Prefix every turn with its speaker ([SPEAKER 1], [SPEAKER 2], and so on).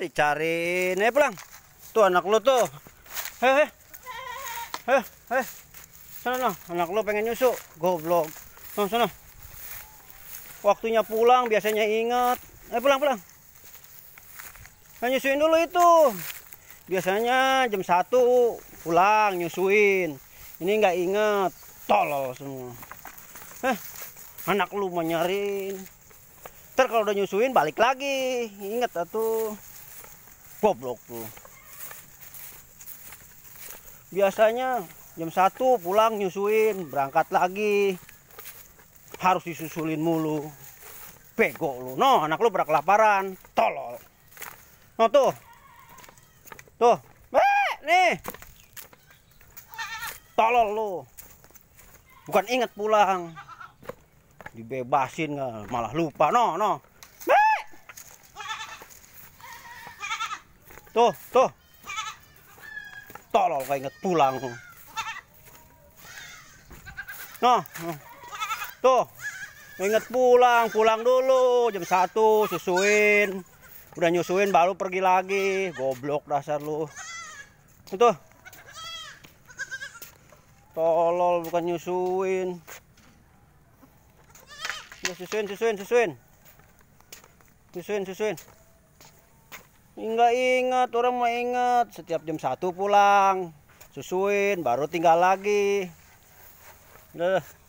[SPEAKER 1] dicariin ya pulang tuh anak lu tuh hehehe hehehe sana no. anak lu pengen nyusu goblok sana sana waktunya pulang biasanya ingat eh pulang pulang nah, nyusuin dulu itu biasanya jam 1 pulang nyusuin ini nggak inget tolol semua eh anak lu mau nyariin ntar kalau udah nyusuin balik lagi inget atuh goblok tuh biasanya jam satu pulang nyusuin berangkat lagi harus disusulin mulu bego lu no anak lu kelaparan tolol no tuh tuh eh, nih tolol lu bukan inget pulang dibebasin malah lupa no no Tuh, tuh. Tolol kok inget pulang. Nah, nah, tuh. Inget pulang, pulang dulu jam satu susuin. Udah nyusuin baru pergi lagi. Goblok dasar lu. Itu.
[SPEAKER 2] Tolol bukan nyusuin. nyusuin susuin, susuin, susuin. Susuin, susuin.
[SPEAKER 1] Enggak ingat, orang mau ingat. Setiap jam satu pulang, susuin, baru tinggal lagi. Duh.